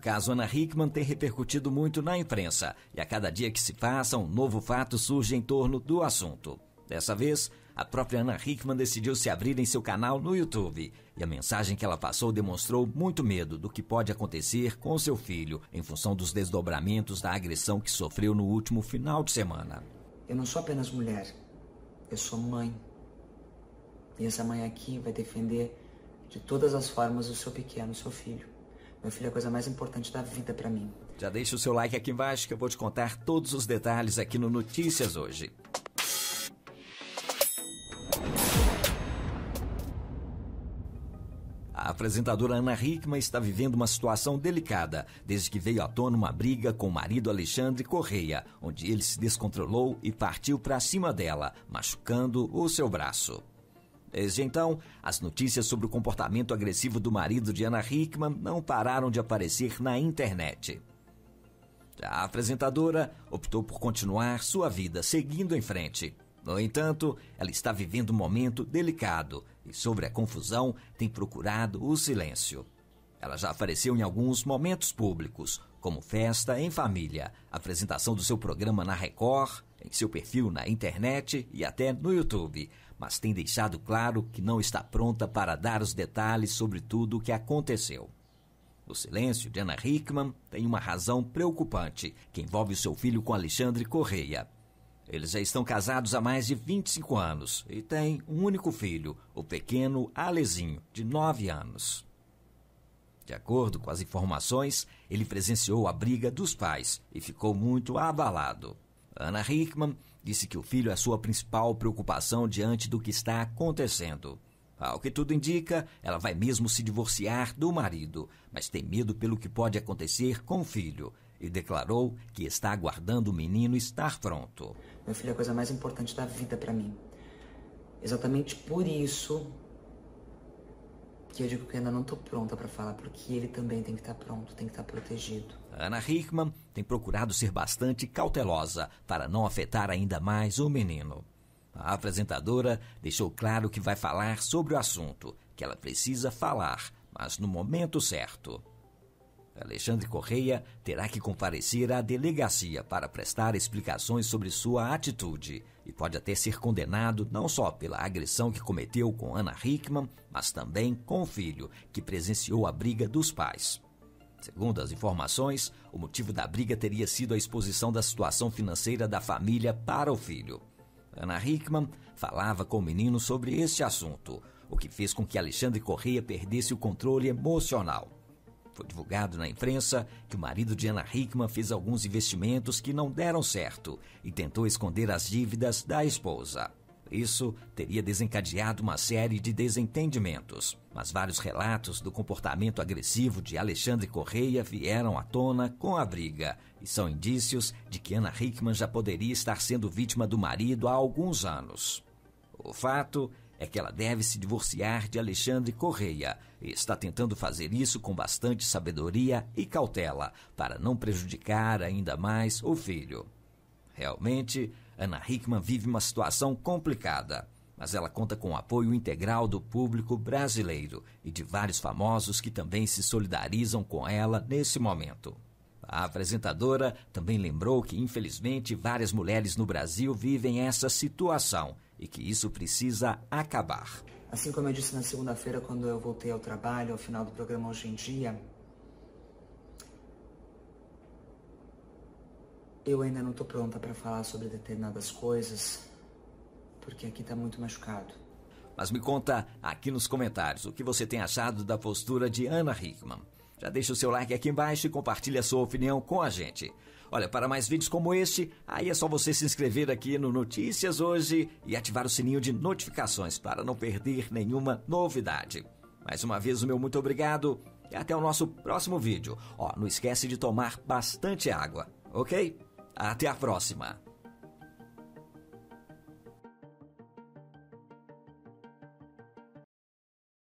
caso Ana Hickman tem repercutido muito na imprensa e a cada dia que se passa, um novo fato surge em torno do assunto. Dessa vez, a própria Ana Hickman decidiu se abrir em seu canal no YouTube e a mensagem que ela passou demonstrou muito medo do que pode acontecer com seu filho em função dos desdobramentos da agressão que sofreu no último final de semana. Eu não sou apenas mulher, eu sou mãe. E essa mãe aqui vai defender de todas as formas o seu pequeno, o seu filho. Meu filho é a coisa mais importante da vida para mim. Já deixa o seu like aqui embaixo que eu vou te contar todos os detalhes aqui no Notícias hoje. A apresentadora Ana Hickman está vivendo uma situação delicada desde que veio à tona uma briga com o marido Alexandre Correia, onde ele se descontrolou e partiu para cima dela, machucando o seu braço. Desde então, as notícias sobre o comportamento agressivo do marido de Ana Hickman não pararam de aparecer na internet. A apresentadora optou por continuar sua vida seguindo em frente. No entanto, ela está vivendo um momento delicado e, sobre a confusão, tem procurado o silêncio. Ela já apareceu em alguns momentos públicos, como festa em família, apresentação do seu programa na Record em seu perfil na internet e até no YouTube, mas tem deixado claro que não está pronta para dar os detalhes sobre tudo o que aconteceu. O silêncio de Ana Hickman tem uma razão preocupante, que envolve o seu filho com Alexandre Correia. Eles já estão casados há mais de 25 anos e têm um único filho, o pequeno Alezinho, de 9 anos. De acordo com as informações, ele presenciou a briga dos pais e ficou muito abalado. Ana Hickman disse que o filho é sua principal preocupação diante do que está acontecendo. Ao que tudo indica, ela vai mesmo se divorciar do marido, mas tem medo pelo que pode acontecer com o filho e declarou que está aguardando o menino estar pronto. Meu filho é a coisa mais importante da vida para mim. Exatamente por isso que eu digo que ainda não estou pronta para falar, porque ele também tem que estar tá pronto, tem que estar tá protegido. Ana Hickman tem procurado ser bastante cautelosa para não afetar ainda mais o menino. A apresentadora deixou claro que vai falar sobre o assunto, que ela precisa falar, mas no momento certo. Alexandre Correia terá que comparecer à delegacia para prestar explicações sobre sua atitude e pode até ser condenado não só pela agressão que cometeu com Ana Hickman, mas também com o filho, que presenciou a briga dos pais. Segundo as informações, o motivo da briga teria sido a exposição da situação financeira da família para o filho. Ana Hickman falava com o menino sobre este assunto, o que fez com que Alexandre Correia perdesse o controle emocional. Foi divulgado na imprensa que o marido de Ana Hickman fez alguns investimentos que não deram certo e tentou esconder as dívidas da esposa. Isso teria desencadeado uma série de desentendimentos, mas vários relatos do comportamento agressivo de Alexandre Correia vieram à tona com a briga e são indícios de que Ana Hickman já poderia estar sendo vítima do marido há alguns anos. O fato é que ela deve se divorciar de Alexandre Correia e está tentando fazer isso com bastante sabedoria e cautela para não prejudicar ainda mais o filho. Realmente, Ana Hickman vive uma situação complicada, mas ela conta com o apoio integral do público brasileiro e de vários famosos que também se solidarizam com ela nesse momento. A apresentadora também lembrou que, infelizmente, várias mulheres no Brasil vivem essa situação e que isso precisa acabar. Assim como eu disse na segunda-feira, quando eu voltei ao trabalho, ao final do programa Hoje em Dia, eu ainda não estou pronta para falar sobre determinadas coisas, porque aqui está muito machucado. Mas me conta aqui nos comentários o que você tem achado da postura de Ana Hickman. Já deixa o seu like aqui embaixo e compartilha a sua opinião com a gente. Olha, para mais vídeos como este, aí é só você se inscrever aqui no Notícias Hoje e ativar o sininho de notificações para não perder nenhuma novidade. Mais uma vez, o meu muito obrigado e até o nosso próximo vídeo. Ó, não esquece de tomar bastante água, ok? Até a próxima!